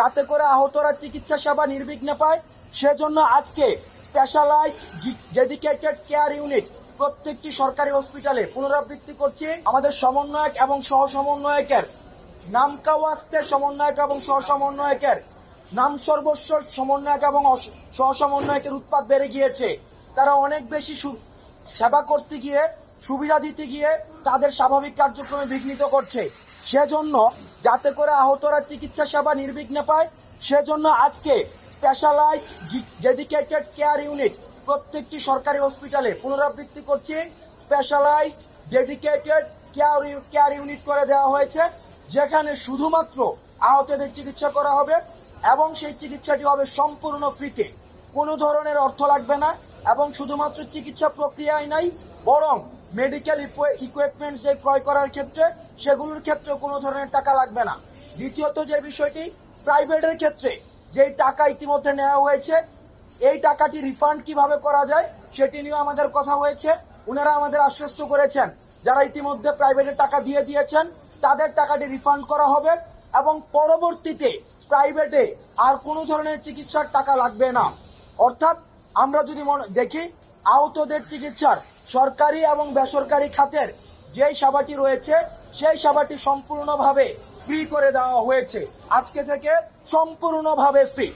যাতে করে আহতরা চিকিৎসা সেবা নির্বিঘ্নে পায় সেজন্য আজকে স্পেশালাইজড ডেডিকেটেড কেয়ার ইউনিট প্রত্যেকটি সরকারি হসপিটালে পুনরাবৃত্তি করছি আমাদের সমন্বয়ক এবং সহ সমন্বয়কের নামকাওয়াস্তের সমন্বয়ক এবং সহ সমন্বয়কের নাম সর্বস্ব সমন্বয়ক এবং সহ সমন্বয়কের উৎপাদ বেড়ে গিয়েছে তারা অনেক বেশি সেবা করতে গিয়ে সুবিধা দিতে গিয়ে তাদের স্বাভাবিক কার্যক্রমে বিঘ্নিত করছে সেজন্য যাতে করে আহতরা চিকিৎসা সেবা নির্বিঘ্নে পায় সেজন্য আজকে স্পেশালাইজড ডেডিকেটেড কেয়ার ইউনিট প্রত্যেকটি সরকারি হসপিটালে পুনরাবৃত্তি করছি specialized dedicated care care unit করে দেওয়া হয়েছে যেখানে শুধুমাত্র আহতদের চিকিৎসা করা হবে এবং সেই চিকিৎসাটি হবে সম্পূর্ণ ফ্রিতে কোনো ধরনের অর্থ লাগবে না এবং শুধুমাত্র চিকিৎসা প্রক্রিয়ায় নাই বরং মেডিকেল ইকুইপমেন্টস যে ক্রয় করার ক্ষেত্রে সেগুলোর ক্ষেত্রে কোনো ধরনের টাকা লাগবে না দ্বিতীয়ত যে বিষয়টি প্রাইভেটের ক্ষেত্রে যে টাকা ইতিমধ্যে নেওয়া হয়েছে এই টাকাটি রিফান্ড কিভাবে করা যায় সেটি নিয়েও আমাদের কথা হয়েছে ওনারা আমাদের আশ্বস্ত করেছেন যারা ইতিমধ্যে প্রাইভেটে টাকা দিয়ে দিয়েছেন তাদের টাকাটি রিফান্ড করা হবে এবং পরবর্তীতে প্রাইভেটে আর কোনো ধরনের চিকিৎসার টাকা লাগবে না অর্থাৎ আমরা যদি দেখি আহতদের চিকিৎসার সরকারি এবং বেসরকারি খাতের যেই সেবাটি রয়েছে সেই সেবাটি সম্পূর্ণভাবে ফ্রি করে দেওয়া হয়েছে আজকে থেকে সম্পূর্ণভাবে ফ্রি